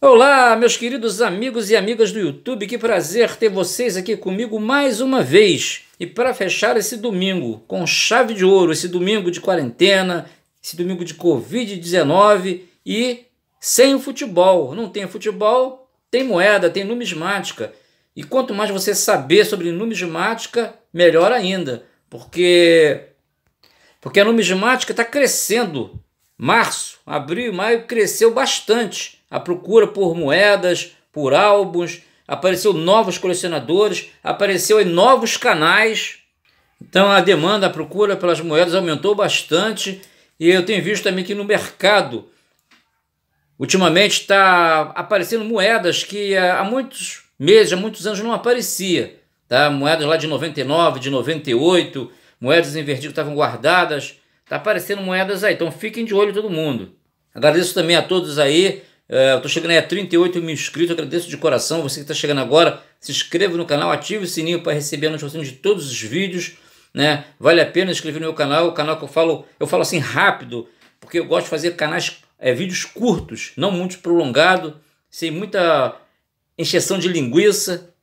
Olá, meus queridos amigos e amigas do YouTube, que prazer ter vocês aqui comigo mais uma vez. E para fechar esse domingo com chave de ouro, esse domingo de quarentena, esse domingo de Covid-19 e sem futebol. Não tem futebol, tem moeda, tem numismática. E quanto mais você saber sobre numismática, melhor ainda, porque, porque a numismática está crescendo. Março, abril, maio cresceu bastante a procura por moedas, por álbuns, apareceu novos colecionadores, apareceu em novos canais. Então a demanda, a procura pelas moedas aumentou bastante e eu tenho visto também que no mercado ultimamente está aparecendo moedas que eh, há muitos meses, há muitos anos não aparecia, tá? Moedas lá de 99, de 98, moedas invertidas estavam guardadas, tá aparecendo moedas aí. Então fiquem de olho todo mundo. Agradeço também a todos aí é, eu tô chegando aí a 38 mil inscritos, agradeço de coração. Você que está chegando agora, se inscreva no canal, ative o sininho para receber a notificação de todos os vídeos, né? Vale a pena inscrever no meu canal, o canal que eu falo, eu falo assim rápido, porque eu gosto de fazer canais, é, vídeos curtos, não muito prolongado, sem muita encheção de linguiça.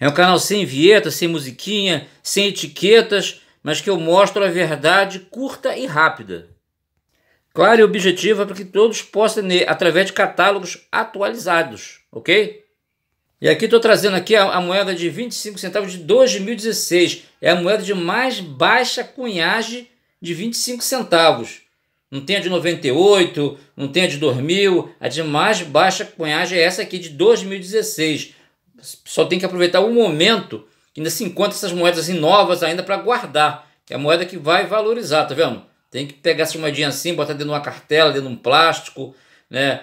É um canal sem vinheta, sem musiquinha, sem etiquetas, mas que eu mostro a verdade curta e rápida clara e objetiva é para que todos possam ler através de catálogos atualizados, ok? E aqui estou trazendo aqui a, a, moeda de 25 centavos de 2016. É a moeda de mais baixa cunhagem de 25 centavos. Não tem a de 98, não tem a de 2000. A de mais baixa cunhagem é essa aqui de 2016. Só tem que aproveitar o momento que ainda se encontra essas moedas assim, novas ainda para guardar. É a moeda que vai valorizar, tá vendo? Tem que pegar essa moedinha assim, botar dentro de uma cartela, dentro de um plástico, né?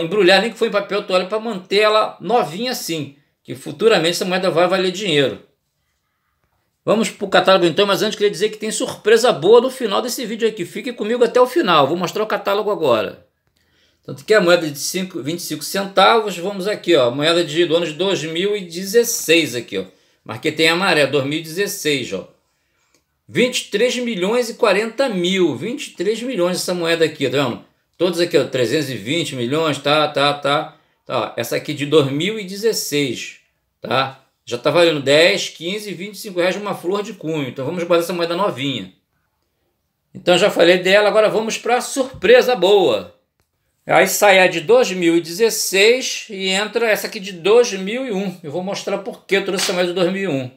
embrulhar, nem que foi em papel toalha, para manter ela novinha assim. Que futuramente essa moeda vai valer dinheiro. Vamos para o catálogo então, mas antes queria dizer que tem surpresa boa no final desse vídeo aqui. Fique comigo até o final, vou mostrar o catálogo agora. Então, aqui é a moeda de 5, 25 centavos, vamos aqui, ó, moeda de, do ano de 2016 aqui, ó. Marquetei amarelo, 2016, ó. 23 milhões e 40 mil. 23 milhões essa moeda aqui, tá vendo? Todos aqui, ó, 320 milhões, tá, tá, tá. tá ó, essa aqui de 2016, tá? Já tá valendo 10, 15, 25 reais uma flor de cunho. Então vamos guardar essa moeda novinha. Então já falei dela, agora vamos para surpresa boa. Aí sai a de 2016 e entra essa aqui de 2001. Eu vou mostrar por que eu trouxe essa moeda de 2001.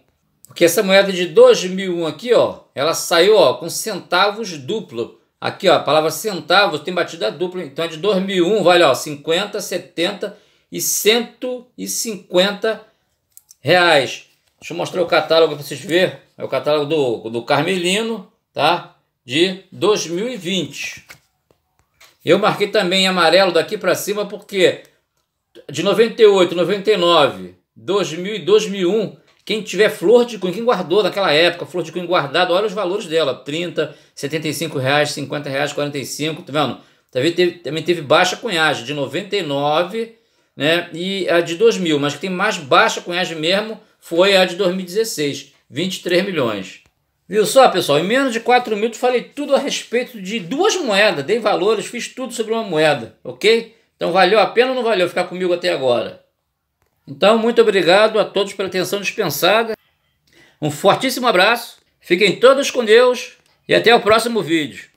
Porque essa moeda de 2001 aqui, ó, ela saiu ó, com centavos duplo. Aqui, ó, a palavra centavos tem batida dupla, então é de 2001, vale ó, 50, 70 e 150 reais. Deixa eu mostrar o catálogo para vocês verem. É o catálogo do, do Carmelino, tá? De 2020. Eu marquei também em amarelo daqui para cima porque de 98, 99, 2000 e 2001 quem tiver flor de cunho, quem guardou naquela época, flor de cunho guardada, olha os valores dela: 30, 75 reais, 50 reais, 45, tá vendo? Também teve, também teve baixa cunhagem de 99 né, e a de 2000, mas que tem mais baixa cunhagem mesmo foi a de 2016, 23 milhões. Viu só, pessoal? Em menos de 4 minutos falei tudo a respeito de duas moedas, dei valores, fiz tudo sobre uma moeda, ok? Então valeu a pena ou não valeu ficar comigo até agora? Então, muito obrigado a todos pela atenção dispensada. Um fortíssimo abraço, fiquem todos com Deus e até o próximo vídeo.